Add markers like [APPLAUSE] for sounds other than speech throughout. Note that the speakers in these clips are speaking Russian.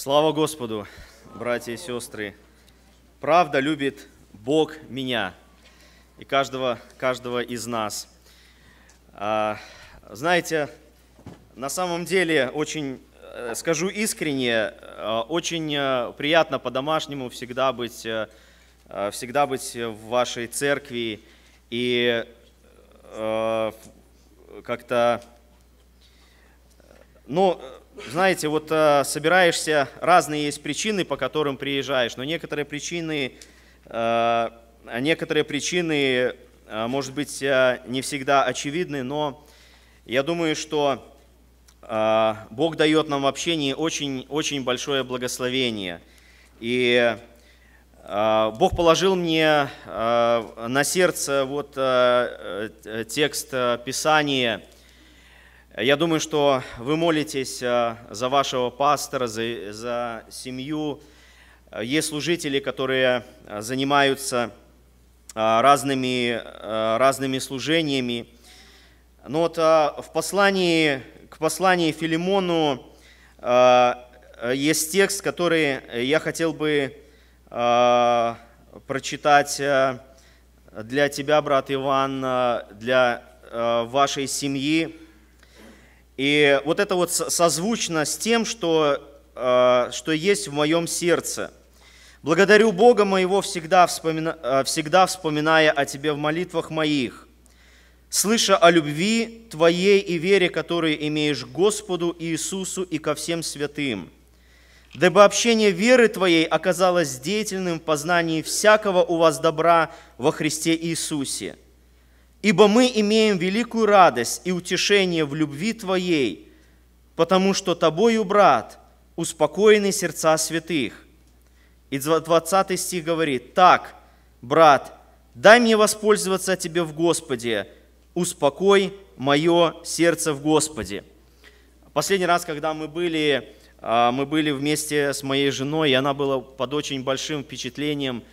Слава Господу, братья и сестры. Правда любит Бог меня и каждого, каждого из нас. А, знаете, на самом деле очень, э, скажу искренне, э, очень э, приятно по-домашнему всегда быть, всегда быть в вашей церкви и как-то но ну, знаете, вот э, собираешься, разные есть причины, по которым приезжаешь, но некоторые причины, э, некоторые причины, э, может быть, не всегда очевидны, но я думаю, что Бог дает нам в общении очень-очень большое благословение. И Бог положил мне на сердце вот текст Писания – я думаю, что вы молитесь э, за вашего пастора, за, за семью. Э, есть служители, которые э, занимаются разными, разными служениями. Но вот в послании, к посланию Филимону есть текст, который я хотел бы прочитать для тебя, брат Иван, для вашей семьи. И вот это вот созвучно с тем, что, э, что есть в моем сердце. Благодарю Бога моего, всегда, вспомина, э, всегда вспоминая о Тебе в молитвах моих, слыша о любви Твоей и вере, которую имеешь к Господу Иисусу и ко всем святым. Дабы общение веры Твоей оказалось деятельным в познании всякого у вас добра во Христе Иисусе – Ибо мы имеем великую радость и утешение в любви Твоей, потому что Тобою, брат, успокоены сердца святых. И 20 стих говорит, «Так, брат, дай мне воспользоваться Тебе в Господе, успокой мое сердце в Господе». Последний раз, когда мы были, а, мы были вместе с моей женой, и она была под очень большим впечатлением –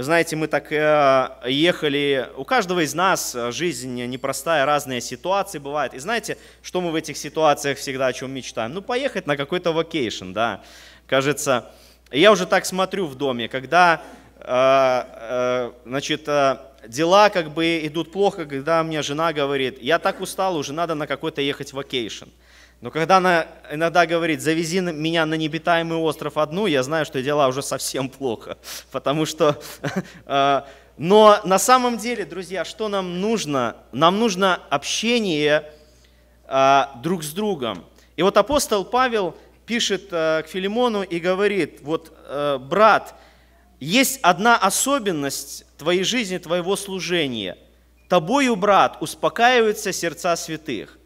знаете, мы так э, ехали, у каждого из нас э, жизнь непростая, разные ситуации бывают. И знаете, что мы в этих ситуациях всегда о чем мечтаем? Ну, поехать на какой-то вакейшн, да. Кажется, я уже так смотрю в доме, когда, э, значит, дела как бы идут плохо, когда мне жена говорит, я так устал, уже надо на какой-то ехать вакейшн. Но когда она иногда говорит, завези меня на необитаемый остров одну, я знаю, что дела уже совсем плохо. [LAUGHS] Потому что... [LAUGHS] Э, но на самом деле, друзья, что нам нужно? Нам нужно общение э, друг с другом. И вот апостол Павел пишет э, к Филимону и говорит, вот, брат, есть одна особенность твоей жизни, твоего служения. Тобою, брат, успокаиваются сердца святых.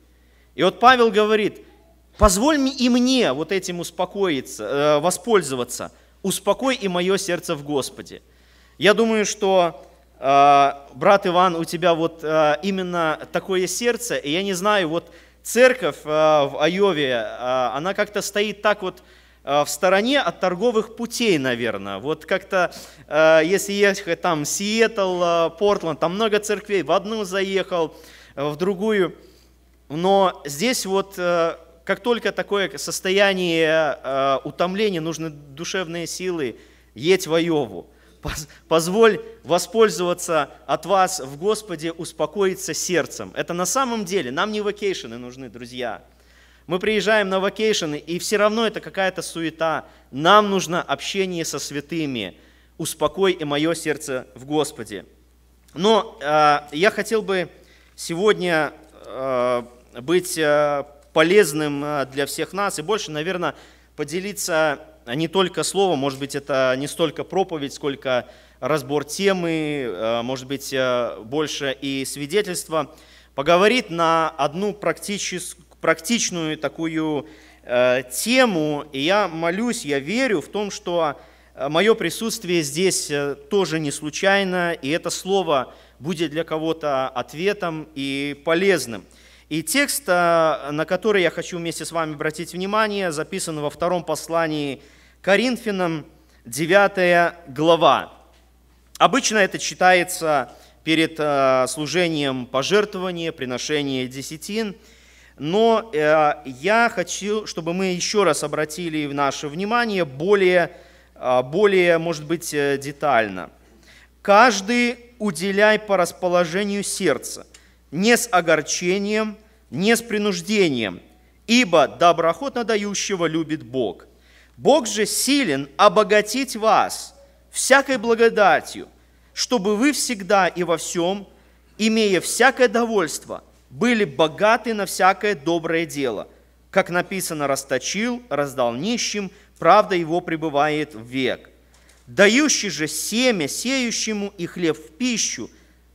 И вот Павел говорит, позволь и мне вот этим успокоиться, э, воспользоваться, успокой и мое сердце в Господе. Я думаю, что э, брат Иван, у тебя вот э, именно такое сердце, и я не знаю, вот церковь в Айове, она как-то стоит так вот в стороне от торговых путей, наверное. Вот как-то, если ехать там Сиэтл, Портланд, там много церквей, в одну заехал, в другую – но здесь вот э, как только такое состояние э, утомления, нужны душевные силы, едь воеву Позволь воспользоваться от вас в Господе, успокоиться сердцем. Это на самом деле, нам не вакейшены нужны, друзья. Мы приезжаем на вакейшены, и все равно это какая-то суета. Нам нужно общение со святыми. Успокой и мое сердце в Господе. Но э, я хотел бы сегодня э, быть э, полезным э, для всех нас и больше, наверное, поделиться э, не только словом, может быть, это не столько проповедь, сколько разбор темы, может быть, больше и свидетельство. поговорит на одну практичную такую тему. И я молюсь, я верю в том, что мое присутствие здесь тоже не случайно, и это слово будет для кого-то ответом и полезным. И текст, э, на который я хочу вместе с вами обратить внимание, записан во втором послании Коринфянам, 9 глава. Обычно это читается перед э, служением пожертвования, приношения десятин, но э, я хочу, чтобы мы еще раз обратили в наше внимание более, более, может быть, детально. «Каждый уделяй по расположению сердца, не с огорчением, не с принуждением, ибо доброхотно дающего любит Бог. Бог же силен обогатить вас всякой благодатью, чтобы вы всегда и во всем, имея всякое довольство, были богаты на всякое доброе дело. Как написано, расточил, раздал нищим, правда его пребывает в век. Дающий же семя сеющему и хлеб в пищу,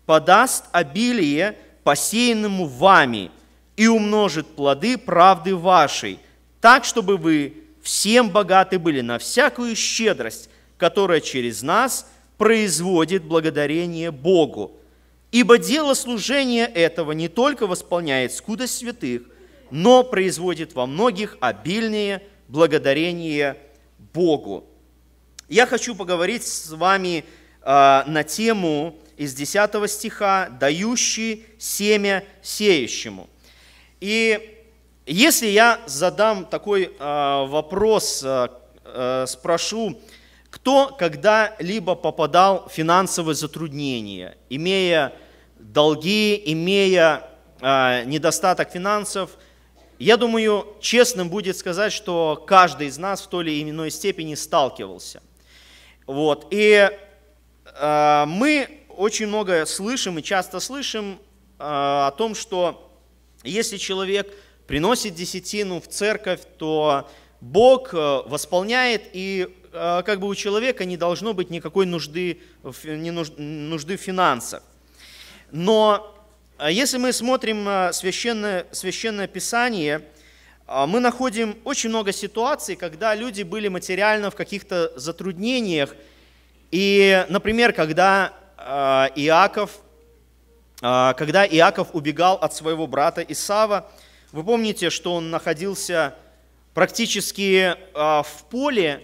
подаст обилие – посеянному вами, и умножит плоды правды вашей, так, чтобы вы всем богаты были на всякую щедрость, которая через нас производит благодарение Богу. Ибо дело служения этого не только восполняет скудость святых, но производит во многих обильнее благодарение Богу. Я хочу поговорить с вами э, на тему из 10 стиха, дающий семя сеющему. И если я задам такой э, вопрос, э, э, спрошу, кто когда-либо попадал в финансовые затруднения, имея долги, имея э, недостаток финансов, я думаю, честным будет сказать, что каждый из нас в той или иной степени сталкивался. Вот. И э, мы очень много слышим и часто слышим а, о том, что если человек приносит десятину в церковь, то Бог э, восполняет, и э, как бы у человека не должно быть никакой нужды, нужды в финансах. Но э, если мы смотрим священное, священное Писание, мы находим очень много ситуаций, когда люди были материально в каких-то затруднениях. И, например, когда Э, Иаков, э, когда Иаков убегал от своего брата Исава, вы помните, что он находился практически э, в поле,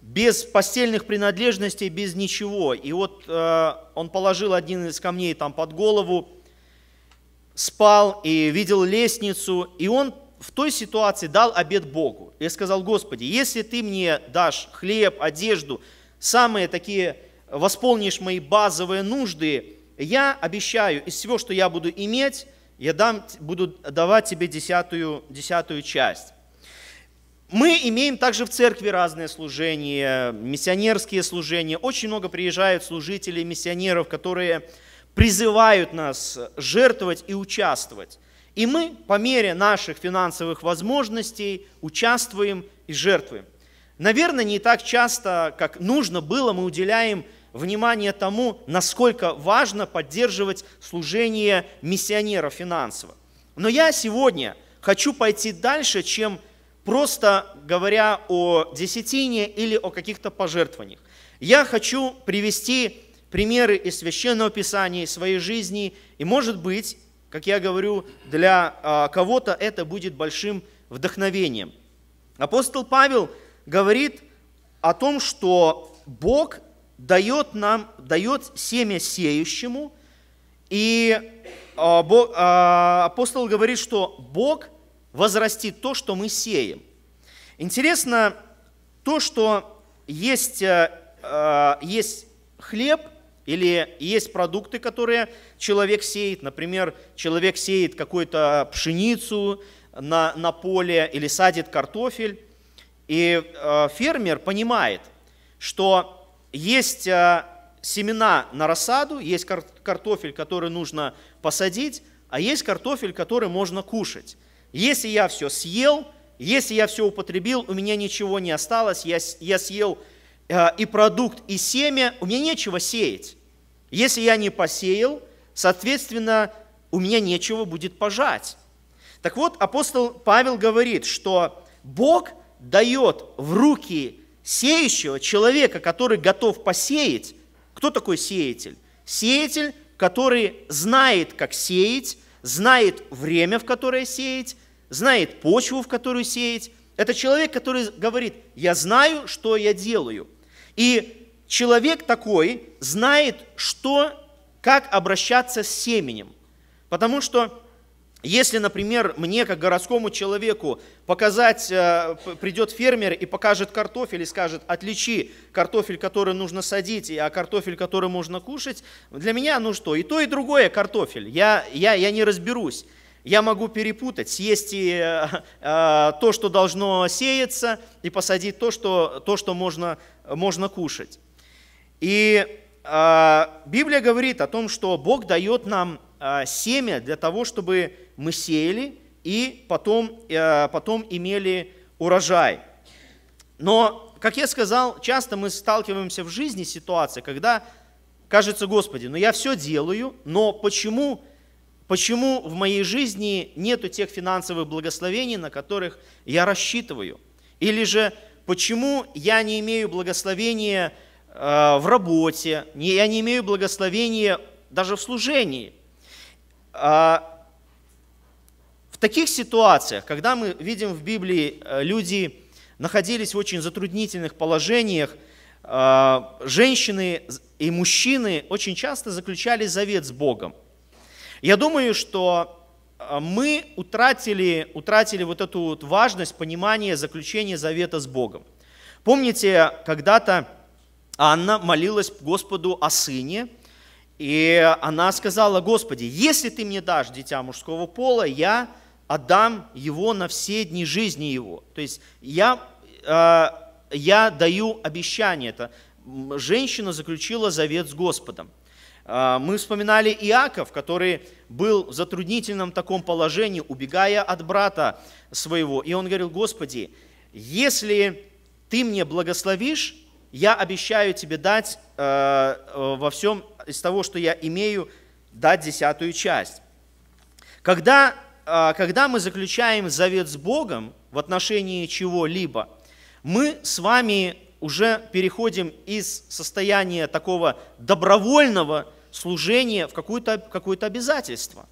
без постельных принадлежностей, без ничего. И вот э, он положил один из камней там под голову, спал и видел лестницу, и он в той ситуации дал обед Богу. И сказал, Господи, если ты мне дашь хлеб, одежду, самые такие восполнишь мои базовые нужды, я обещаю, из всего, что я буду иметь, я дам, буду давать тебе десятую, десятую часть. Мы имеем также в церкви разные служения, миссионерские служения. Очень много приезжают служителей, миссионеров, которые призывают нас жертвовать и участвовать. И мы по мере наших финансовых возможностей участвуем и жертвуем. Наверное, не так часто, как нужно было, мы уделяем внимание тому, насколько важно поддерживать служение миссионера финансово. Но я сегодня хочу пойти дальше, чем просто говоря о десятине или о каких-то пожертвованиях. Я хочу привести примеры из Священного Писания, из своей жизни, и, может быть, как я говорю, для а, кого-то это будет большим вдохновением. Апостол Павел – говорит о том, что Бог дает нам, дает семя сеющему, и а, а, апостол говорит, что Бог возрастит то, что мы сеем. Интересно то, что есть, э, а, есть хлеб или есть продукты, которые человек сеет. Например, человек сеет какую-то пшеницу на, на поле или садит картофель. И э, фермер понимает, что есть э, семена на рассаду, есть картофель, который нужно посадить, а есть картофель, который можно кушать. Если я все съел, если я все употребил, у меня ничего не осталось, я, я съел э, и продукт, и семя, у меня нечего сеять. Если я не посеял, соответственно, у меня нечего будет пожать. Так вот, апостол Павел говорит, что Бог – дает в руки сеющего человека, который готов посеять. Кто такой сеятель? Сеятель, который знает, как сеять, знает время, в которое сеять, знает почву, в которую сеять. Это человек, который говорит, я знаю, что я делаю. И человек такой знает, что, как обращаться с семенем. Потому что если, например, мне, как городскому человеку, показать, э, придет фермер и покажет картофель и скажет, отличи картофель, который нужно садить, а картофель, который можно кушать, для меня, ну что, и то, и другое картофель, я, я, я не разберусь. Я могу перепутать, съесть и, э, э то, что должно сеяться, и посадить то, что, то, что можно, можно кушать. И э, Библия говорит о том, что Бог дает нам а, семя для того, чтобы мы сеяли и потом, э, потом имели урожай. Но, как я сказал, часто мы сталкиваемся в жизни с ситуацией, когда кажется, Господи, ну я все делаю, но почему, почему в моей жизни нету тех финансовых благословений, на которых я рассчитываю? Или же почему я не имею благословения э, в работе, не я не имею благословения даже в служении? А, в таких ситуациях, когда мы видим в Библии, э, люди находились в очень затруднительных положениях, а, женщины и мужчины очень часто заключали завет с Богом. Я думаю, что а, мы утратили, утратили вот эту вот важность понимания заключения завета с Богом. Помните, когда-то Анна молилась Господу о сыне, и она сказала, Господи, если ты мне дашь дитя мужского пола, я отдам его на все дни жизни его. То есть я, э, я даю обещание. Это женщина заключила завет с Господом. Э, мы вспоминали Иаков, который был в затруднительном таком положении, убегая от брата своего. И он говорил, Господи, если ты мне благословишь, я обещаю тебе дать э, э, во всем из того, что я имею, дать десятую часть. Когда, э, когда мы заключаем завет с Богом в отношении чего-либо, мы с вами уже переходим из состояния такого добровольного служения в какое-то какое обязательство.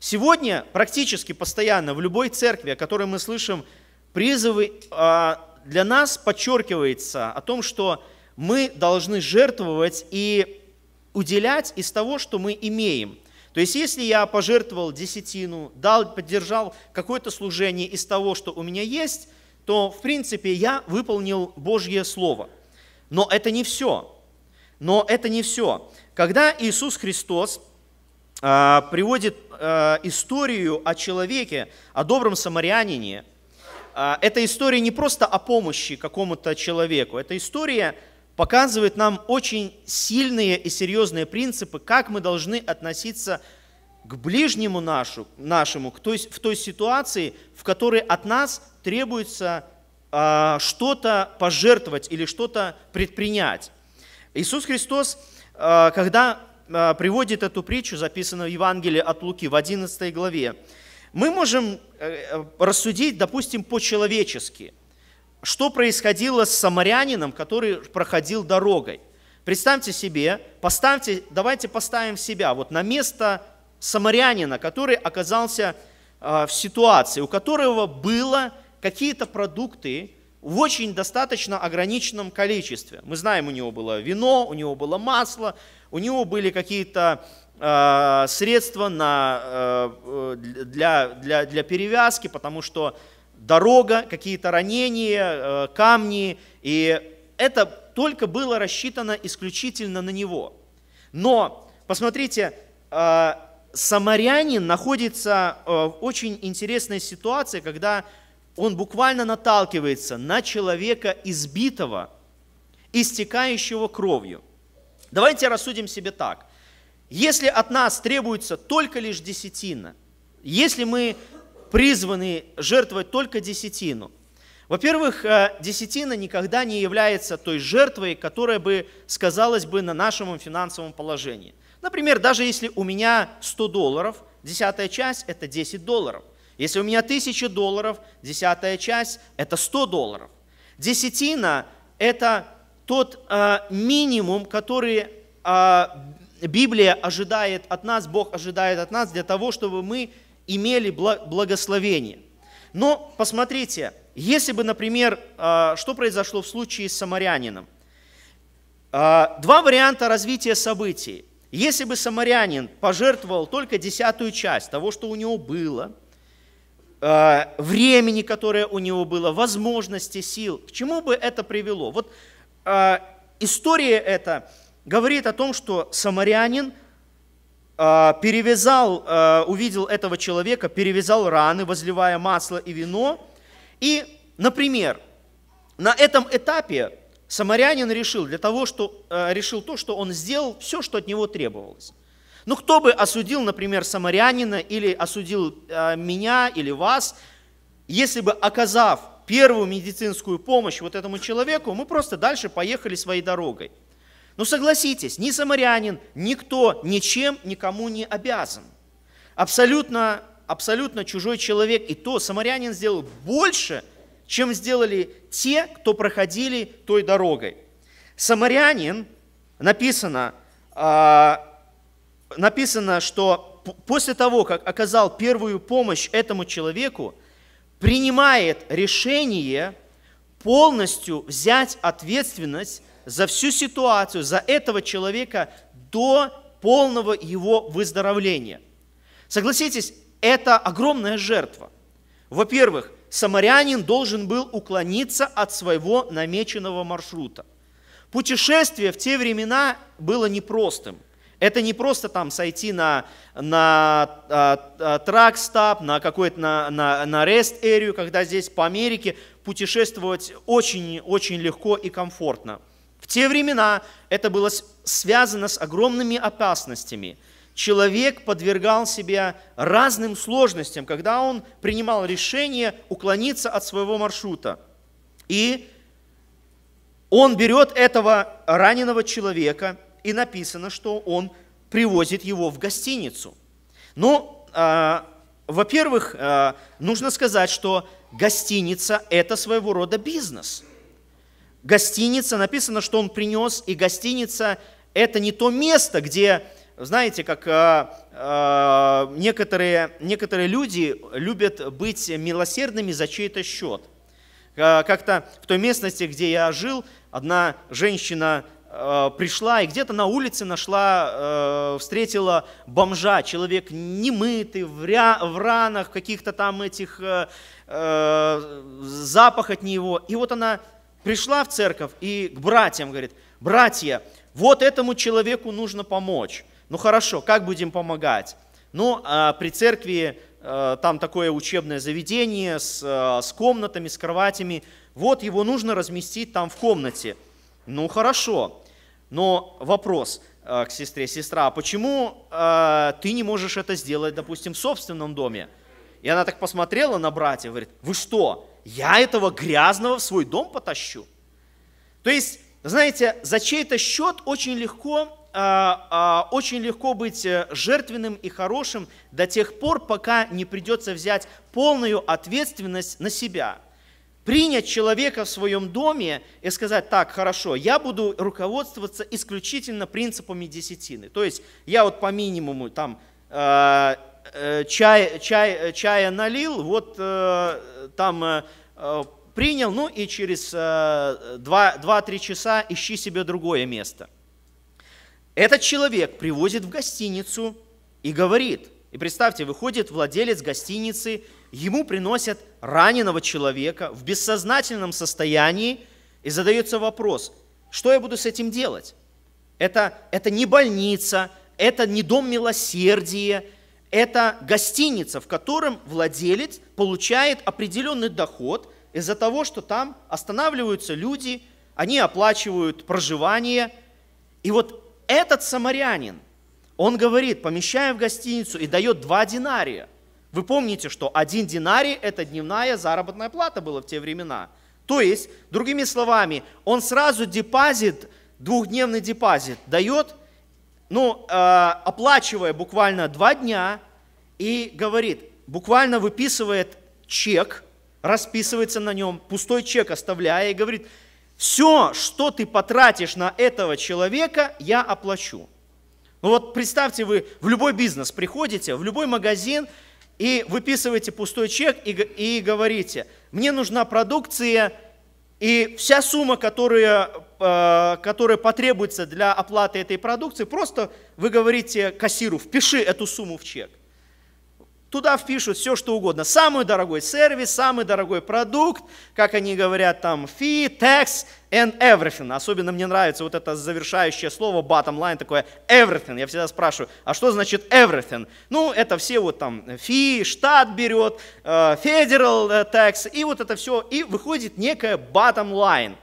Сегодня практически постоянно в любой церкви, о которой мы слышим призывы э, для нас подчеркивается о том, что мы должны жертвовать и уделять из того, что мы имеем. То есть, если я пожертвовал десятину, дал, поддержал какое-то служение из того, что у меня есть, то, в принципе, я выполнил Божье Слово. Но это не все. Но это не все. Когда Иисус Христос а, приводит а, историю о человеке, о добром самарянине – а, эта история не просто о помощи какому-то человеку, эта история показывает нам очень сильные и серьезные принципы, как мы должны относиться к ближнему нашу, нашему, к той, в той ситуации, в которой от нас требуется э, что-то пожертвовать или что-то предпринять. Иисус Христос, э, когда э, приводит эту притчу, записанную в Евангелии от Луки в 11 главе, мы можем э, э, рассудить, допустим, по-человечески, что происходило с самарянином, который проходил дорогой. Представьте себе, поставьте, давайте поставим себя вот на место самарянина, который оказался э, в ситуации, у которого было какие-то продукты в очень достаточно ограниченном количестве. Мы знаем, у него было вино, у него было масло, у него были какие-то Э, средства на, э, э, для, для, для перевязки, потому что дорога, какие-то ранения, камни, и это только было рассчитано исключительно на него. Но, посмотрите, самарянин находится в очень интересной ситуации, когда он буквально наталкивается на человека избитого, истекающего кровью. Давайте рассудим себе так – если от нас требуется только лишь десятина, если мы призваны жертвовать только десятину, во-первых, э, десятина никогда не является той жертвой, которая бы сказалась бы на нашем финансовом положении. Например, даже если у меня 100 долларов, десятая часть – это 10 долларов. Если у меня 1000 долларов, десятая часть – это 100 долларов. Десятина – это тот э, минимум, который э, Библия ожидает от нас, Бог ожидает от нас для того, чтобы мы имели благословение. Но посмотрите, если бы, например, а, что произошло в случае с самарянином? А, два варианта развития событий. Если бы самарянин пожертвовал только десятую часть того, что у него было, а, времени, которое у него было, возможности, сил, к чему бы это привело? Вот история эта говорит о том, что самарянин а, перевязал, а, увидел этого человека, перевязал раны, возливая масло и вино. И, например, на этом этапе самарянин решил, для того, что, а, решил то, что он сделал все, что от него требовалось. Ну, кто бы осудил, например, самарянина или осудил меня или вас, если бы, оказав первую медицинскую помощь вот этому человеку, мы просто дальше поехали своей дорогой – ну согласитесь, ни самарянин, никто ничем никому не обязан. Абсолютно, абсолютно чужой человек. И то самарянин сделал больше, чем сделали те, кто проходили той дорогой. Самарянин, написано, а, написано, что после того, как оказал первую помощь этому человеку, принимает решение полностью взять ответственность за всю ситуацию, за этого человека до полного его выздоровления. Согласитесь, это огромная жертва. Во-первых, самарянин должен был уклониться от своего намеченного маршрута. Путешествие в те времена было непростым. Это не просто там сойти на, на а, а тракстап, на какой-то на, на, на rest area, когда здесь по Америке путешествовать очень-очень легко и комфортно те времена это было связано с огромными опасностями. Человек подвергал себя разным сложностям, когда он принимал решение уклониться от своего маршрута. И он берет этого раненого человека, и написано, что он привозит его в гостиницу. Ну, э, во-первых, э, нужно сказать, что гостиница – это своего рода бизнес – гостиница, написано, что он принес, и гостиница – это не то место, где, знаете, как э, э, некоторые, некоторые люди любят быть милосердными за чей-то счет. Э, как-то в той местности, где я жил, одна женщина пришла и где-то на улице нашла, встретила бомжа, человек немытый, в, ря, в ранах, каких-то там этих запах от него. И вот она пришла в церковь и к братьям говорит, братья, вот этому человеку нужно помочь. Ну хорошо, как будем помогать? Ну, а, при церкви а, там такое учебное заведение с, а, с комнатами, с кроватями. Вот его нужно разместить там в комнате. Ну хорошо, но вопрос к сестре, сестра, а почему а, ты не можешь это сделать, допустим, в собственном доме? И она так посмотрела на братья, говорит, вы что, я этого грязного в свой дом потащу. То есть, знаете, за чей-то счет очень легко, а, а, очень легко быть э, жертвенным и хорошим до тех пор, пока не придется взять полную ответственность на себя. Принять человека в своем доме и сказать, так, хорошо, я буду руководствоваться исключительно принципами десятины. То есть я вот по минимуму там э, Э, чай, чай, э, чая налил, вот э, там принял, ну и через 2-3 часа ищи себе другое место. Этот человек привозит в гостиницу и говорит, и представьте, выходит владелец гостиницы, ему приносят раненого человека в бессознательном состоянии, и задается вопрос, что я буду с этим делать? Это, это не больница, это не дом милосердия, это гостиница, в котором владелец получает определенный доход из-за того, что там останавливаются люди, они оплачивают проживание. И вот этот самарянин, он говорит, помещая в гостиницу и дает два динария. Вы помните, что один динарий – это дневная заработная плата была в те времена. То есть, другими словами, он сразу депозит, двухдневный депозит дает, ну, э, оплачивая буквально два дня – и говорит, буквально выписывает чек, расписывается на нем, пустой чек оставляя и говорит, все, что ты потратишь на этого человека, я оплачу. Ну вот представьте, вы в любой бизнес приходите, в любой магазин, и выписываете пустой чек и, и говорите, мне нужна продукция, и вся сумма, которая, э, которая потребуется для оплаты этой продукции, просто вы говорите кассиру, впиши эту сумму в чек. Туда впишут все, что угодно. Самый дорогой сервис, самый дорогой продукт, как они говорят там, fee, tax and everything. Особенно мне нравится вот это завершающее слово, bottom line, такое everything. Я всегда спрашиваю, а что значит everything? Ну, это все вот там fee, штат берет, э, federal э, tax, и вот это все. И выходит некая bottom line.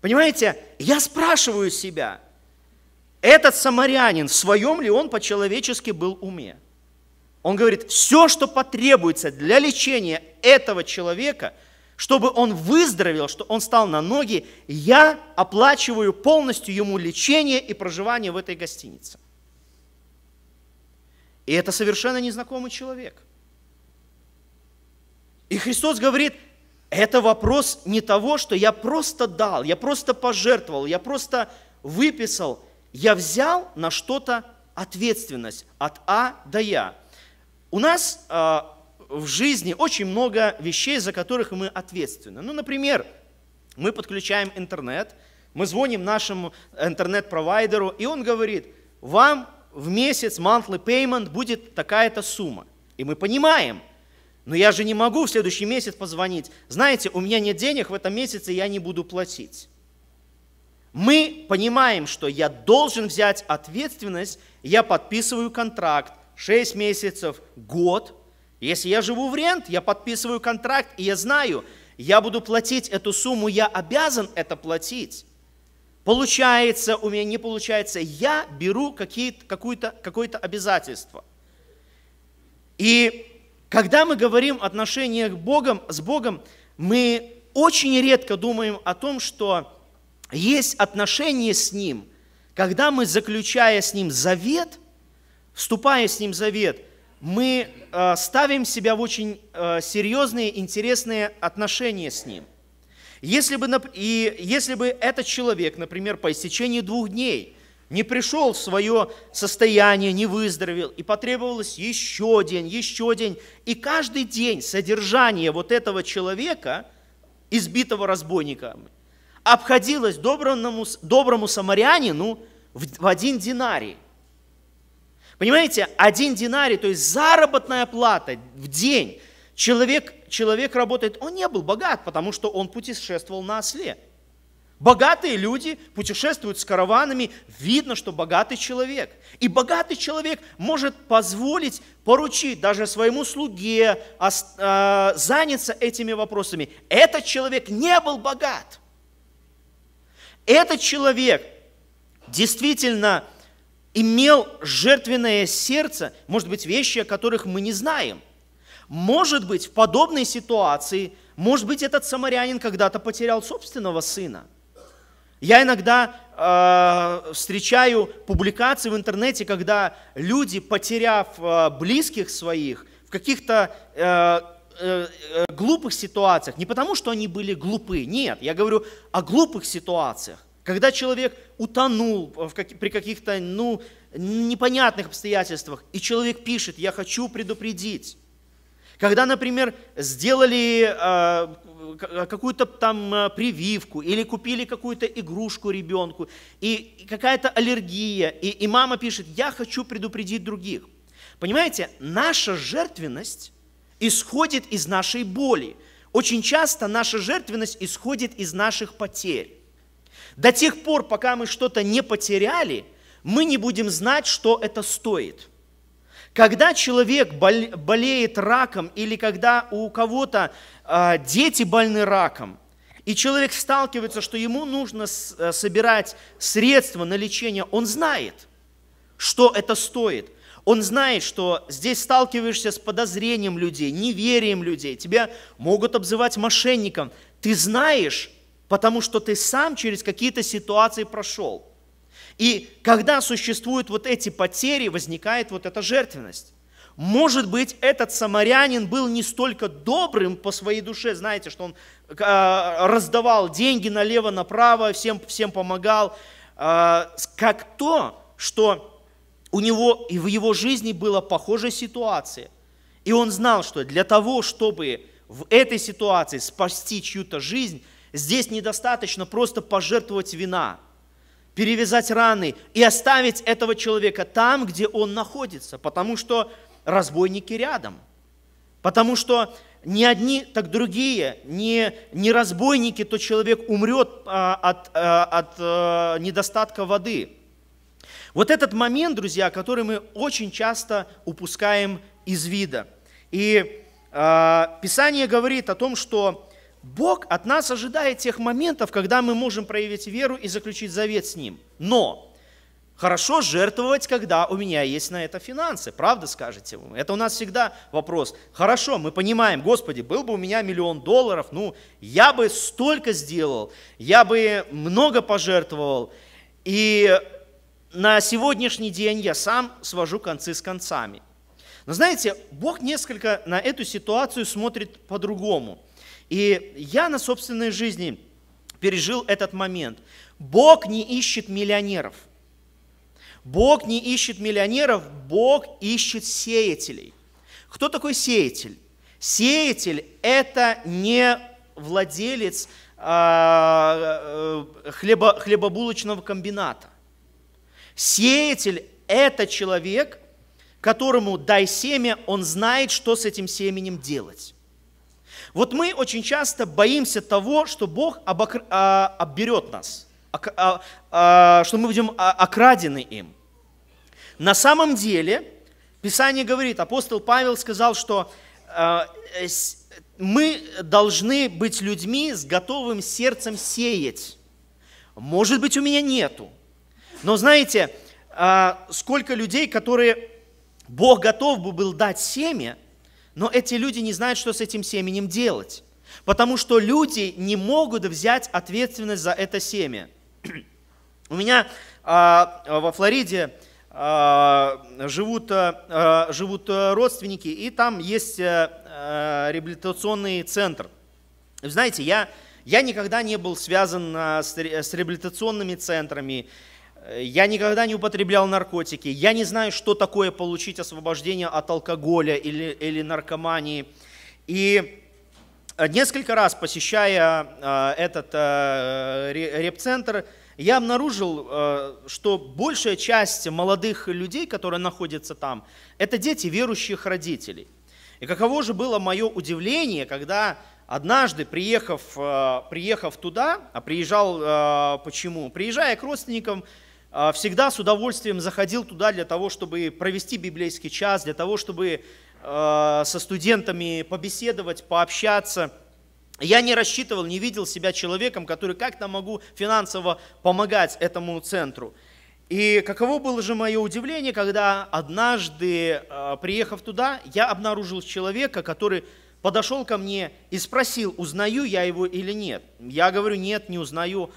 Понимаете, я спрашиваю себя, этот самарянин, в своем ли он по-человечески был уме? Он говорит, все, что потребуется для лечения этого человека, чтобы он выздоровел, что он стал на ноги, я оплачиваю полностью ему лечение и проживание в этой гостинице. И это совершенно незнакомый человек. И Христос говорит, это вопрос не того, что я просто дал, я просто пожертвовал, я просто выписал, я взял на что-то ответственность от А до Я. У нас э, в жизни очень много вещей, за которых мы ответственны. Ну, например, мы подключаем интернет, мы звоним нашему интернет-провайдеру, и он говорит, вам в месяц monthly payment будет такая-то сумма. И мы понимаем, но я же не могу в следующий месяц позвонить. Знаете, у меня нет денег в этом месяце, я не буду платить. Мы понимаем, что я должен взять ответственность, я подписываю контракт, 6 месяцев, год. Если я живу в рент, я подписываю контракт, и я знаю, я буду платить эту сумму, я обязан это платить. Получается, у меня не получается, я беру какие то какое то обязательство. И когда мы говорим о отношениях Богом, с Богом, мы очень редко думаем о том, что есть отношения с Ним. Когда мы, заключая с Ним завет – вступая с ним в завет, мы э, ставим себя в очень э, серьезные, интересные отношения с ним. Если бы, и если бы этот человек, например, по истечении двух дней не пришел в свое состояние, не выздоровел, и потребовалось еще день, еще день, и каждый день содержание вот этого человека, избитого разбойником, обходилось доброму, доброму самарянину в, в один динарий. Понимаете, один динарий, то есть заработная плата в день. Человек, человек работает, он не был богат, потому что он путешествовал на осле. Богатые люди путешествуют с караванами, видно, что богатый человек. И богатый человек может позволить, поручить даже своему слуге а, заняться этими вопросами. Этот человек не был богат. Этот человек действительно имел жертвенное сердце, может быть, вещи, о которых мы не знаем. Может быть, в подобной ситуации, может быть, этот самарянин когда-то потерял собственного сына. Я иногда э, встречаю публикации в интернете, когда люди, потеряв э, близких своих, в каких-то э, э, э глупых ситуациях, не потому что они были глупы, нет, я говорю о глупых ситуациях, когда человек утонул при каких-то ну, непонятных обстоятельствах, и человек пишет, я хочу предупредить. Когда, например, сделали э, какую-то там а, прививку или купили какую-то игрушку ребенку, и какая-то аллергия, и, и мама пишет, я хочу предупредить других. Понимаете, наша жертвенность исходит из нашей боли. Очень часто наша жертвенность исходит из наших потерь. До тех пор, пока мы что-то не потеряли, мы не будем знать, что это стоит. Когда человек болеет раком или когда у кого-то а, дети больны раком, и человек сталкивается, что ему нужно э, собирать средства на лечение, он знает, что это стоит. Он знает, что здесь сталкиваешься с подозрением людей, неверием людей, тебя могут обзывать мошенником. Ты знаешь, потому что ты сам через какие-то ситуации прошел. И когда существуют вот эти потери, возникает вот эта жертвенность. Может быть, этот самарянин был не столько добрым по своей душе, знаете, что он а, раздавал деньги налево-направо, всем, всем помогал, а, как то, что у него и в его жизни была похожая ситуация. И он знал, что для того, чтобы в этой ситуации спасти чью-то жизнь, Здесь недостаточно просто пожертвовать вина, перевязать раны и оставить этого человека там, где он находится, потому что разбойники рядом, потому что не одни, так другие, не, не разбойники, то человек умрет а, от, а, от а, недостатка воды. Вот этот момент, друзья, который мы очень часто упускаем из вида. И а, Писание говорит о том, что Бог от нас ожидает тех моментов, когда мы можем проявить веру и заключить завет с Ним. Но Хорошо жертвовать, когда у меня есть на это финансы, правда скажете вы? Это у нас всегда вопрос. Хорошо, мы понимаем, Господи, был бы у меня миллион долларов, ну, я бы столько сделал, я бы много пожертвовал. И на сегодняшний день я сам свожу концы с концами. Но знаете, Бог несколько на эту ситуацию смотрит по-другому. И я на собственной жизни пережил этот момент. Бог не ищет миллионеров. Бог не ищет миллионеров, Бог ищет сеятелей. Кто такой сеятель? Сеятель – это не владелец а, э, хлеба, хлебобулочного комбината. Сеятель – это человек, которому дай семя, он знает, что с этим семенем делать. Вот мы очень часто боимся того, что Бог обокр... а, обберет нас, а, а, а, что мы будем а, окрадены им. На самом деле, Писание говорит, апостол Павел сказал, что а, мы должны быть людьми с готовым сердцем сеять. Может быть, у меня нету. Но знаете, а, сколько людей, которые Бог готов бы был дать семя, но эти люди не знают, что с этим семенем делать. Потому что люди не могут взять ответственность за это семя. [CLEARS THROAT] У меня э, во Флориде э, живут, э, живут родственники, и там есть э, э, реабилитационный центр. знаете, я, я никогда не был связан с, с реабилитационными центрами я никогда не употреблял наркотики, я не знаю, что такое получить освобождение от алкоголя или, или наркомании. И э, несколько раз посещая э, этот э, реп-центр, я обнаружил, э, что большая часть молодых людей, которые находятся там, это дети верующих родителей. И каково же было мое удивление, когда однажды, приехав, приехав туда, а приезжал почему? Приезжая к родственникам, а, всегда с удовольствием заходил туда для того, чтобы провести библейский час, для того, чтобы а, со студентами побеседовать, пообщаться. Я не рассчитывал, не видел себя человеком, который как-то могу финансово помогать этому центру. И каково было же мое удивление, когда однажды, а, приехав туда, я обнаружил человека, который подошел ко мне и спросил, узнаю я его или нет. Я говорю, нет, не узнаю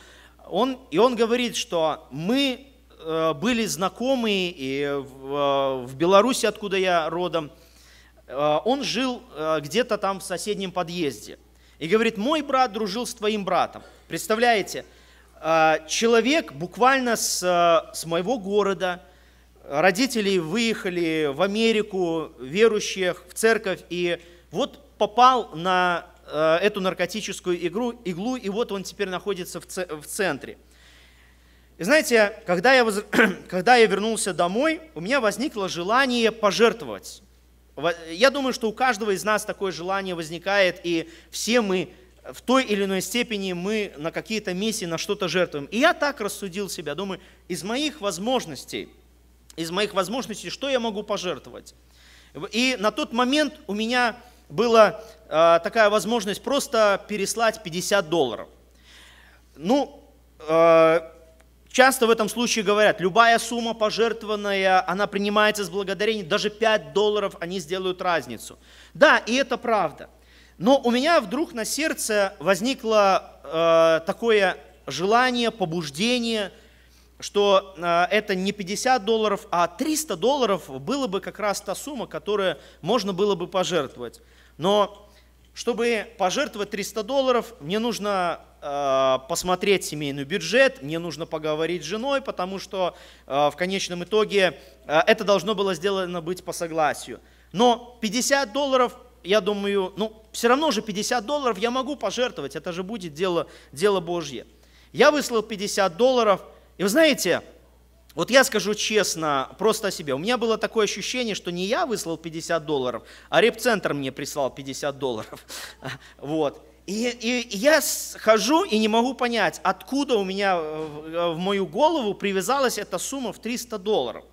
он, и он говорит, что мы э, были знакомы и в, э, в Беларуси, откуда я родом, э, он жил где-то там в соседнем подъезде. И говорит, мой брат дружил с твоим братом. Представляете, человек буквально с, с моего города, родители выехали в Америку, верующих, в церковь, и вот попал на Э, эту наркотическую игру, иглу, и вот он теперь находится в, центре. И знаете, когда я, воз... [CLEARS THROAT] когда я вернулся домой, у меня возникло желание пожертвовать. Я думаю, что у каждого из нас такое желание возникает, и все мы в той или иной степени мы на какие-то миссии, на что-то жертвуем. И я так рассудил себя, думаю, из моих возможностей, из моих возможностей, что я могу пожертвовать. И на тот момент у меня была э, такая возможность просто переслать 50 долларов. Ну, э, часто в этом случае говорят, любая сумма пожертвованная, она принимается с благодарением, даже 5 долларов они сделают разницу. Да, и это правда. Но у меня вдруг на сердце возникло э, такое желание, побуждение – что э, это не 50 долларов, а 300 долларов было бы как раз та сумма, которую можно было бы пожертвовать. Но чтобы пожертвовать 300 долларов, мне нужно э, посмотреть семейный бюджет, мне нужно поговорить с женой, потому что э, в конечном итоге это должно было сделано быть по согласию. Но 50 долларов, я думаю, ну все равно же 50 долларов я могу пожертвовать, это же будет дело, дело Божье. Я выслал 50 долларов – и вы знаете, вот я скажу честно, просто о себе. У меня было такое ощущение, что не я выслал 50 долларов, а репцентр мне прислал 50 долларов. [LAUGHS] Вот. И, и я хожу и не могу понять, откуда у меня в мою голову привязалась эта сумма в 300 долларов.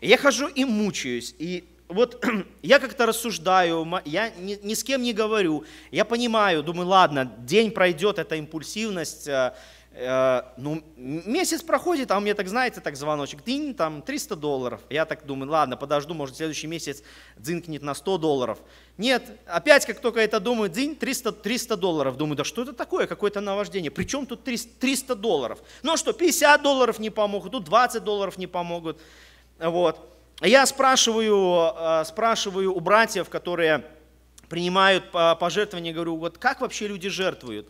Я хожу и мучаюсь, и вот [CLEARS THROAT] я как-то рассуждаю, я ни, ни с кем не говорю, я понимаю, думаю, ладно, день пройдет, эта импульсивность, э, Э, ну, месяц проходит, а у меня так, знаете, так звоночек, дынь, там 300 долларов. Я так думаю, ладно, подожду, может, следующий месяц дзинкнет на 100 долларов. Нет, опять, как только это думаю, дынь, 300, 300 долларов. Думаю, да что это такое, какое-то наваждение. Причем тут 300, 300 долларов? Ну а что, 50 долларов не помогут, тут 20 долларов не помогут. Вот. Я спрашиваю, э, спрашиваю у братьев, которые принимают э, пожертвования, говорю, вот как вообще люди жертвуют?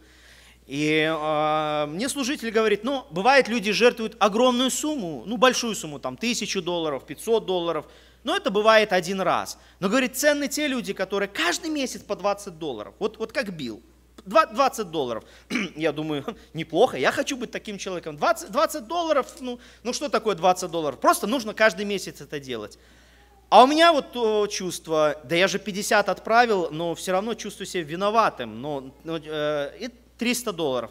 И э, мне служитель говорит, ну, бывает, люди жертвуют огромную сумму, ну, большую сумму, там, тысячу долларов, 500 долларов, но это бывает один раз. Но, говорит, ценны те люди, которые каждый месяц по 20 долларов, вот, вот как бил, 20 долларов. [CLEARS THROAT] Я думаю, неплохо, я хочу быть таким человеком. 20, 20 долларов, ну, ну что такое 20 долларов? Просто нужно каждый месяц это делать. А у меня вот то чувство, да я же 50 отправил, но все равно чувствую себя виноватым. Но, но э, 300 долларов.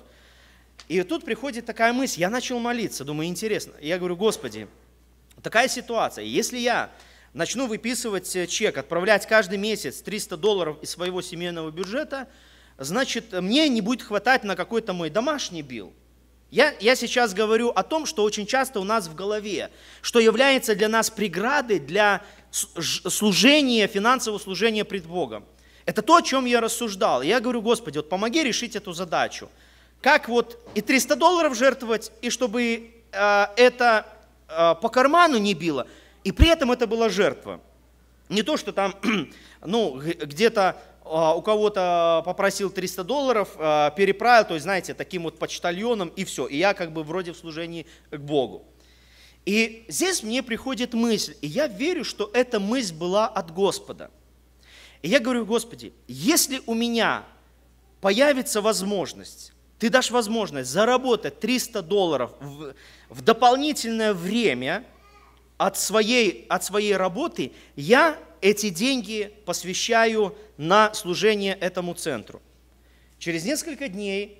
И тут приходит такая мысль, я начал молиться, думаю, интересно. Я говорю, Господи, такая ситуация, если я начну выписывать э, чек, отправлять каждый месяц 300 долларов из своего семейного бюджета, значит, мне не будет хватать на какой-то мой домашний бил. Я, я сейчас говорю о том, что очень часто у нас в голове, что является для нас преградой для служения, финансового служения пред Богом. Это то, о чем я рассуждал. Я говорю, Господи, вот помоги решить эту задачу. Как вот и 300 долларов жертвовать, и чтобы э, это э, по карману не било, и при этом это была жертва. Не то, что там, [CLEARS THROAT] ну, где-то э, у кого-то попросил 300 долларов, э, переправил, то есть, знаете, таким вот почтальоном, и все. И я как бы вроде в служении к Богу. И здесь мне приходит мысль, и я верю, что эта мысль была от Господа – и я говорю, Господи, если у меня появится возможность, ты дашь возможность заработать 300 долларов в, в дополнительное время от своей, от своей работы, я эти деньги посвящаю на служение этому центру. Через несколько дней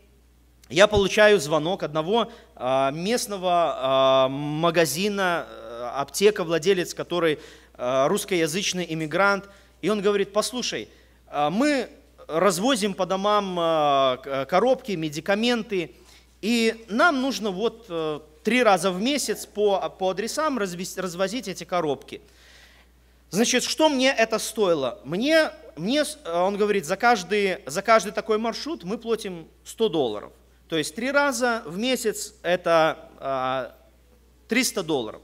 я получаю звонок одного а, местного а, магазина, а, аптека, владелец которой русскоязычный иммигрант – и он говорит, послушай, а, мы развозим по домам а, э, коробки, медикаменты, и нам нужно вот э, три раза в месяц по, а, по адресам развез, развозить эти коробки. Значит, что мне это стоило? Мне, мне э, он говорит, за каждый, за каждый такой маршрут мы платим 100 долларов. То есть три раза в месяц это 300 долларов.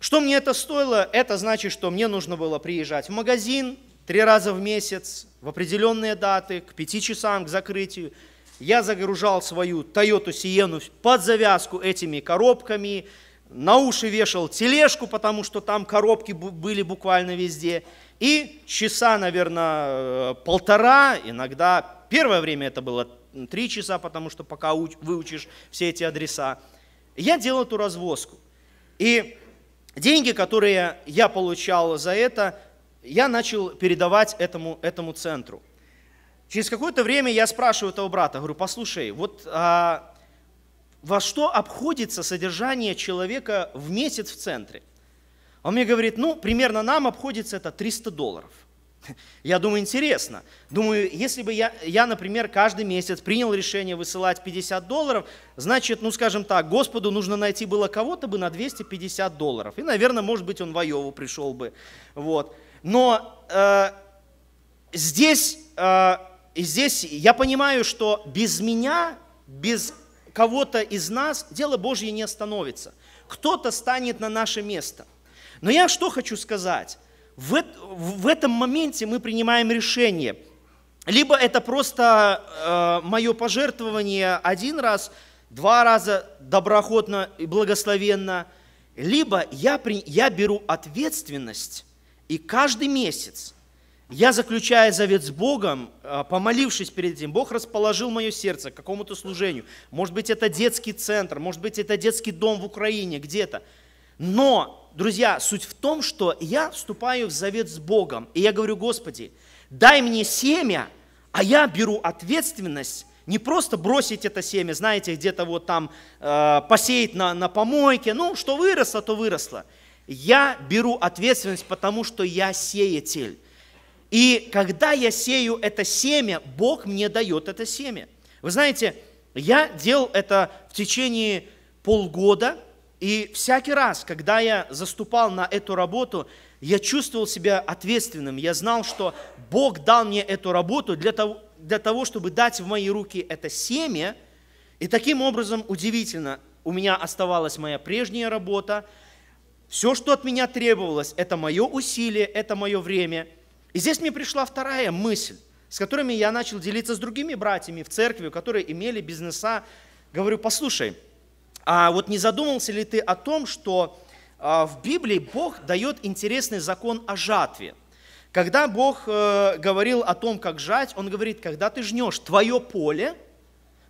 Что мне это стоило? Это значит, что мне нужно было приезжать в магазин три раза в месяц, в определенные даты, к пяти часам, к закрытию. Я загружал свою Toyota Sienna под завязку этими коробками, на уши вешал тележку, потому что там коробки были буквально везде. И часа, наверное, э, полтора, иногда, первое время это было три часа, потому что пока выучишь все эти адреса, я делал эту развозку. И деньги, которые я получал за это, я начал передавать этому, этому центру. Через какое-то время я спрашиваю этого брата, говорю, послушай, вот а, во что обходится содержание человека в месяц в центре? Он мне говорит, ну, примерно нам обходится это 300 долларов – я думаю, интересно. Думаю, если бы я, я, например, каждый месяц принял решение высылать 50 долларов, значит, ну, скажем так, Господу нужно найти было кого-то бы на 250 долларов. И, наверное, может быть, он в Айову пришел бы. Вот. Но э, здесь, э, здесь я понимаю, что без меня, без кого-то из нас дело Божье не остановится. Кто-то станет на наше место. Но я что хочу сказать – в, в этом моменте мы принимаем решение. Либо это просто э, мое пожертвование один раз, два раза доброхотно и благословенно, либо я, при, я беру ответственность, и каждый месяц я, заключаю завет с Богом, э, помолившись перед этим, Бог расположил мое сердце к какому-то служению. Может быть, это детский центр, может быть, это детский дом в Украине где-то. Но друзья, суть в том, что я вступаю в завет с Богом, и я говорю, Господи, дай мне семя, а я беру ответственность не просто бросить это семя, знаете, где-то вот там э, посеять на, на помойке, ну, что выросло, то выросло. Я беру ответственность, потому что я сеятель. И когда я сею это семя, Бог мне дает это семя. Вы знаете, я делал это в течение полгода – и всякий раз, когда я заступал на эту работу, я чувствовал себя ответственным. Я знал, что Бог дал мне эту работу для того, для того чтобы дать в мои руки это семя. И таким образом, удивительно, у меня оставалась моя прежняя работа. Все, что от меня требовалось, это мое усилие, это мое время. И здесь мне пришла вторая мысль, с которыми я начал делиться с другими братьями в церкви, которые имели бизнеса. Говорю, послушай, а вот не задумался ли ты о том, что а, в Библии Бог дает интересный закон о жатве? Когда Бог э, говорил о том, как жать, Он говорит, когда ты жнешь твое поле,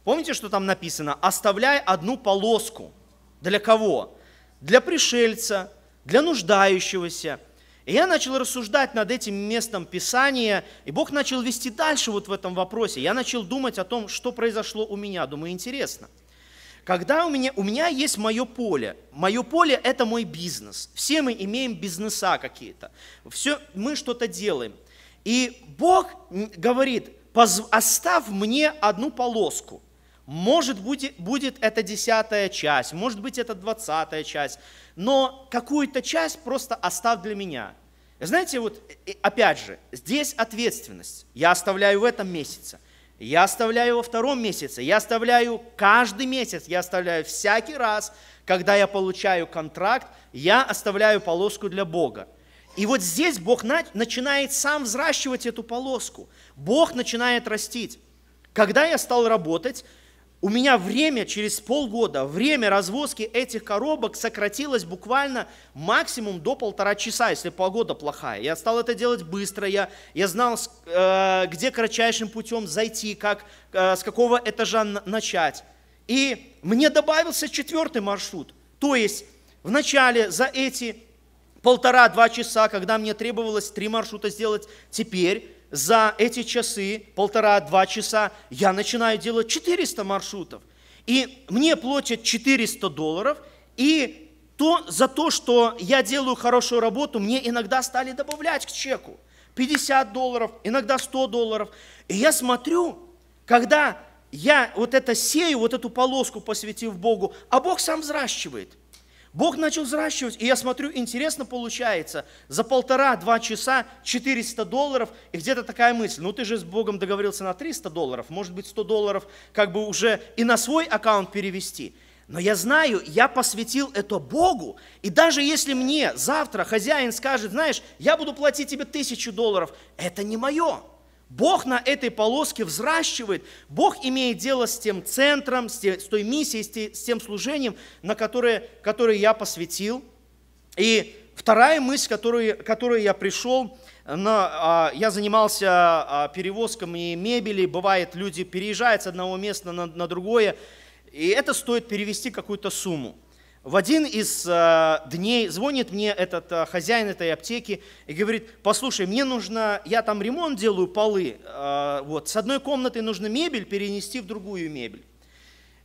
помните, что там написано? Оставляй одну полоску. Для кого? Для пришельца, для нуждающегося. И я начал рассуждать над этим местом Писания, и Бог начал вести дальше вот в этом вопросе. Я начал думать о том, что произошло у меня. Думаю, интересно – когда у меня, у меня есть мое поле, мое поле – это мой бизнес. Все мы имеем бизнеса какие-то, все, мы что-то делаем. И Бог говорит, оставь мне одну полоску. Может быть, будет это десятая часть, может быть, это двадцатая часть, но какую-то часть просто оставь для меня. Знаете, вот э, э, опять же, здесь ответственность. Я оставляю в этом месяце – я оставляю во втором месяце, я оставляю каждый месяц, я оставляю всякий раз, когда я получаю контракт, я оставляю полоску для Бога. И вот здесь Бог начинает сам взращивать эту полоску. Бог начинает растить. Когда я стал работать, у меня время через полгода, время развозки этих коробок сократилось буквально максимум до полтора часа, если погода плохая. Я стал это делать быстро, я, я знал, э, где кратчайшим путем зайти, как, э, с какого этажа начать. И мне добавился четвертый маршрут. То есть вначале за эти полтора-два часа, когда мне требовалось три маршрута сделать, теперь за эти часы, полтора-два часа, я начинаю делать 400 маршрутов. И мне платят 400 долларов, и то, за то, что я делаю хорошую работу, мне иногда стали добавлять к чеку 50 долларов, иногда 100 долларов. И я смотрю, когда я вот это сею, вот эту полоску посвятив Богу, а Бог сам взращивает. Бог начал взращивать, и я смотрю, интересно получается, за полтора-два часа 400 долларов, и где-то такая мысль, ну ты же с Богом договорился на 300 долларов, может быть 100 долларов как бы уже и на свой аккаунт перевести. Но я знаю, я посвятил это Богу, и даже если мне завтра хозяин скажет, знаешь, я буду платить тебе тысячу долларов, это не мое. Бог на этой полоске взращивает, Бог имеет дело с тем центром, с, той миссией, с, тем служением, на которое, которое я посвятил. И вторая мысль, которую, которую я пришел, на, а, я занимался а, перевозками мебели, бывает, люди переезжают с одного места на, на другое, и это стоит перевести какую-то сумму. В один из э, дней звонит мне этот э, хозяин этой аптеки и говорит, послушай, мне нужно, я там ремонт делаю, полы, э, вот, с одной комнаты нужно мебель перенести в другую мебель.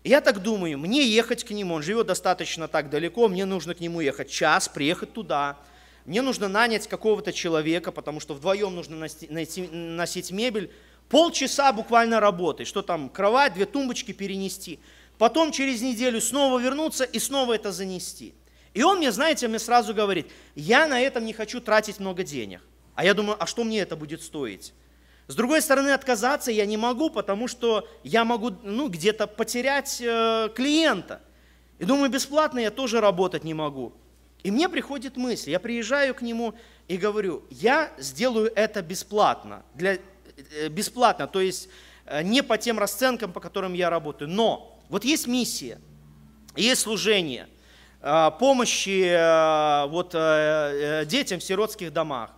я так думаю, мне ехать к нему, он живет достаточно так далеко, мне нужно к нему ехать час, приехать туда, мне нужно нанять какого-то человека, потому что вдвоем нужно носить мебель, полчаса буквально работы, что там, кровать, две тумбочки перенести – потом через неделю снова вернуться и снова это занести. И он мне, знаете, мне сразу говорит, я на этом не хочу тратить много денег. А я думаю, а что мне это будет стоить? С другой стороны, отказаться я не могу, потому что я могу ну, где-то потерять э, клиента. И думаю, бесплатно я тоже работать не могу. И мне приходит мысль, я приезжаю к нему и говорю, я сделаю это бесплатно, для, э, бесплатно, то есть э, не по тем расценкам, по которым я работаю, но вот есть миссия, есть служение, э, помощи э, вот, э, детям в сиротских домах.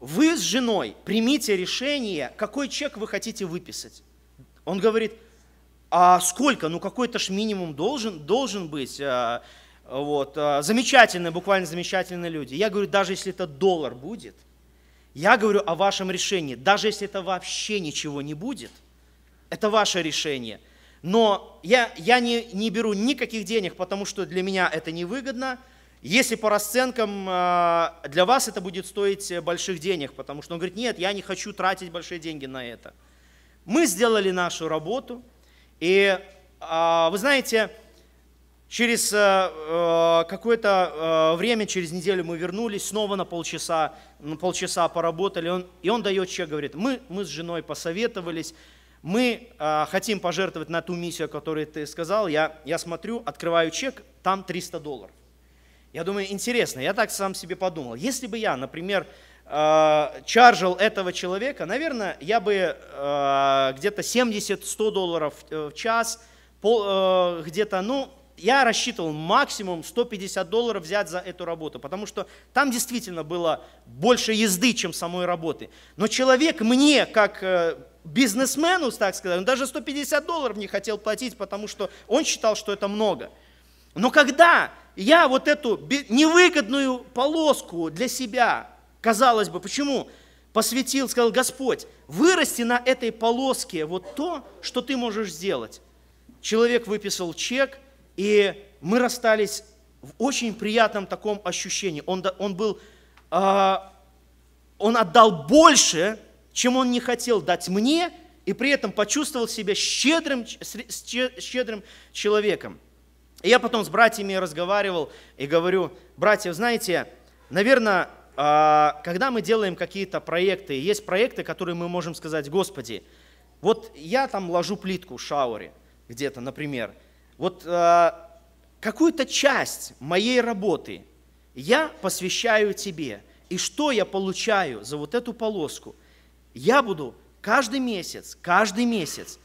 Вы с женой примите решение, какой чек вы хотите выписать. Он говорит, а сколько? Ну какой-то ж минимум должен, должен быть. Вот. Замечательные, буквально замечательные люди. Я говорю, даже если это доллар будет, я говорю о вашем решении. Даже если это вообще ничего не будет, это ваше решение – но я, я не, не беру никаких денег, потому что для меня это невыгодно. Если по расценкам э, для вас это будет стоить э, больших денег, потому что он говорит, нет, я не хочу тратить большие деньги на это. Мы сделали нашу работу, и э, вы знаете, через какое-то время, через неделю мы вернулись, снова на полчаса, на полчаса поработали, он, и он дает чек, говорит, мы, мы с женой посоветовались, мы а, хотим пожертвовать на ту миссию, о которой ты сказал. Я, я смотрю, открываю чек, там 300 долларов. Я думаю, интересно, я так сам себе подумал. Если бы я, например, а, чаржил этого человека, наверное, я бы а, где-то 70-100 долларов э, в час, э, где-то, ну, я рассчитывал максимум 150 долларов взять за эту работу, потому что там действительно было больше езды, чем самой работы. Но человек мне, как э, бизнесмену, так сказать, он даже 150 долларов не хотел платить, потому что он считал, что это много. Но когда я вот эту невыгодную полоску для себя, казалось бы, почему? Посвятил, сказал, Господь, вырасти на этой полоске вот то, что ты можешь сделать. Человек выписал чек, и мы расстались в очень приятном таком ощущении. Он, он был, э, он отдал больше, чем он не хотел дать мне, и при этом почувствовал себя щедрым, щедрым человеком. И я потом с братьями разговаривал и говорю, братья, знаете, наверное, а, когда мы делаем какие-то проекты, есть проекты, которые мы можем сказать, Господи, вот я там ложу плитку в шауре где-то, например, вот а, какую-то часть моей работы я посвящаю Тебе, и что я получаю за вот эту полоску – я буду каждый месяц, каждый месяц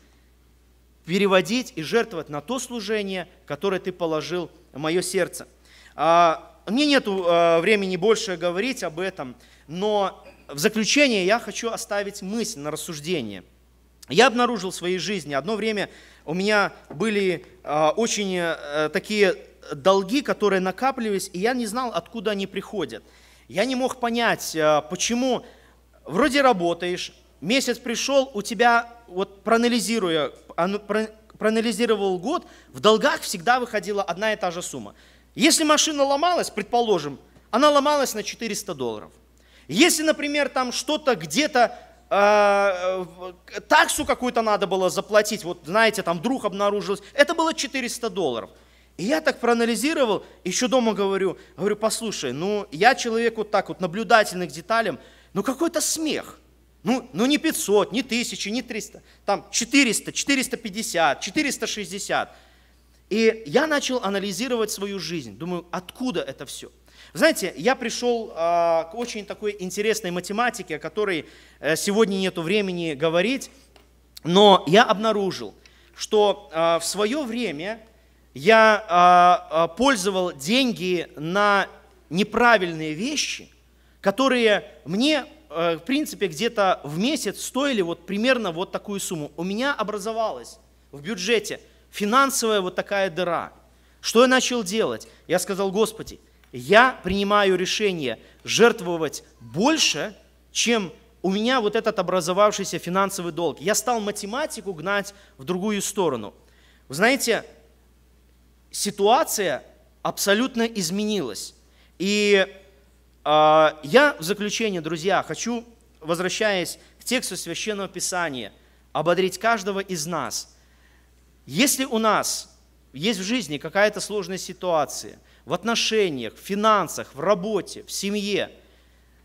переводить и жертвовать на то служение, которое ты положил в мое сердце. А, мне нет а, времени больше говорить об этом, но в заключение я хочу оставить мысль на рассуждение. Я обнаружил в своей жизни, одно время у меня были а, очень э, такие долги, которые накапливались, и я не знал, откуда они приходят. Я не мог понять, почему вроде работаешь, месяц пришел, у тебя, вот проанализируя, проанализировал год, в долгах всегда выходила одна и та же сумма. Если машина ломалась, предположим, она ломалась на 400 долларов. Если, например, там что-то где-то э, таксу какую-то надо было заплатить, вот знаете, там друг обнаружился, это было 400 долларов. И я так проанализировал, еще дома говорю, говорю, послушай, ну я человек вот так вот наблюдательный к деталям, ну какой-то смех. Ну, ну не 500, не 1000, не 300, там 400, 450, 460. И я начал анализировать свою жизнь. Думаю, откуда это все? Знаете, я пришел э, а, к очень такой интересной математике, о которой э, сегодня нету времени говорить, но я обнаружил, что э, в свое время я а, пользовал деньги на неправильные вещи – которые мне, э, в принципе, где-то в месяц стоили вот примерно вот такую сумму. У меня образовалась в бюджете финансовая вот такая дыра. Что я начал делать? Я сказал, Господи, я принимаю решение жертвовать больше, чем у меня вот этот образовавшийся финансовый долг. Я стал математику гнать в другую сторону. Вы знаете, ситуация абсолютно изменилась. И а, я в заключение, друзья, хочу, возвращаясь к тексту Священного Писания, ободрить каждого из нас. Если у нас есть в жизни какая-то сложная ситуация, в отношениях, в финансах, в работе, в семье,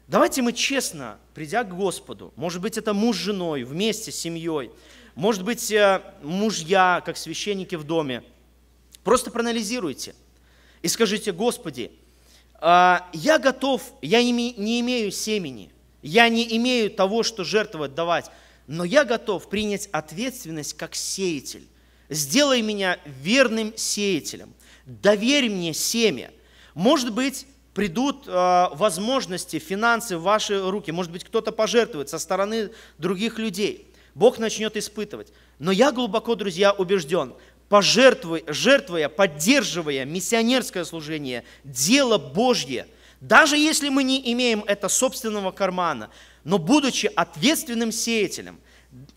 давайте мы честно, придя к Господу, может быть, это муж с женой, вместе с семьей, может быть, э, мужья, как священники в доме, просто проанализируйте и скажите, Господи, а, я готов, я не имею семени, я не имею того, что жертвовать, давать, но я готов принять ответственность как сеятель. Сделай меня верным сеятелем, доверь мне семя. Может быть, придут а, возможности, финансы в ваши руки, может быть, кто-то пожертвует со стороны других людей. Бог начнет испытывать. Но я глубоко, друзья, убежден, пожертвуя, жертвуя, поддерживая миссионерское служение, дело Божье, даже если мы не имеем это собственного кармана, но будучи ответственным сеятелем,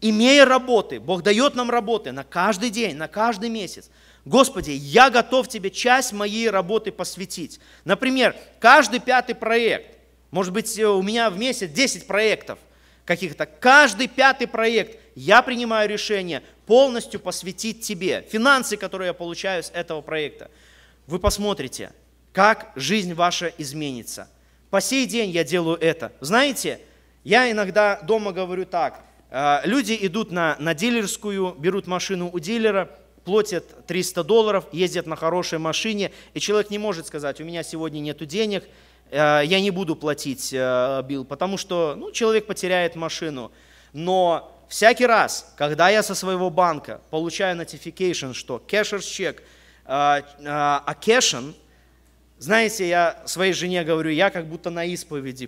имея работы, Бог дает нам работы на каждый день, на каждый месяц. Господи, я готов Тебе часть моей работы посвятить. Например, каждый пятый проект, может быть, э, у меня в месяц 10 проектов каких-то, каждый пятый проект я принимаю решение, полностью посвятить тебе. Финансы, которые я получаю с этого проекта. Вы посмотрите, как жизнь ваша изменится. По сей день я делаю это. Знаете, я иногда дома говорю так. Э, люди идут на, на дилерскую, берут машину у дилера, платят 300 долларов, ездят на хорошей машине, и человек не может сказать, у меня сегодня нет денег, э, я не буду платить э, билл, потому что ну, человек потеряет машину. Но всякий раз, когда я со своего банка получаю notification, что кэшерс чек окешен, а, а, а знаете, я своей жене говорю, я как будто на исповеди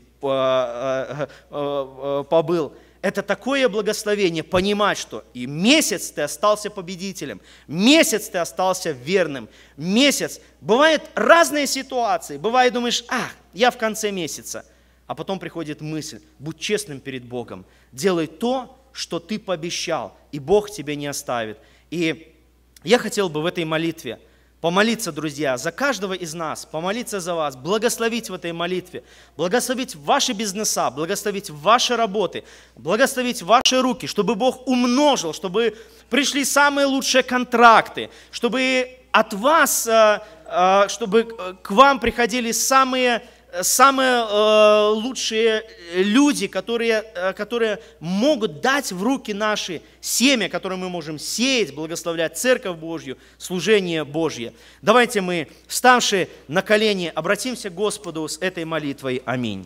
побыл. Это такое благословение понимать, что и месяц ты остался победителем, месяц ты остался верным, месяц. Бывают разные ситуации, бывает думаешь, ах, я в конце месяца. А потом приходит мысль, будь честным перед Богом, делай то, что ты пообещал, и Бог тебя не оставит. И я хотел бы в этой молитве – помолиться, друзья, за каждого из нас, помолиться за вас, благословить в этой молитве, благословить ваши бизнеса, благословить ваши работы, благословить ваши руки, чтобы Бог умножил, чтобы пришли самые лучшие контракты, чтобы от вас, э, э, чтобы э, к вам приходили самые самые э, лучшие люди, которые, э, которые могут дать в руки наши семя, которое мы можем сеять, благословлять Церковь Божью, служение Божье. Давайте мы, вставшие на колени, обратимся к Господу с этой молитвой. Аминь.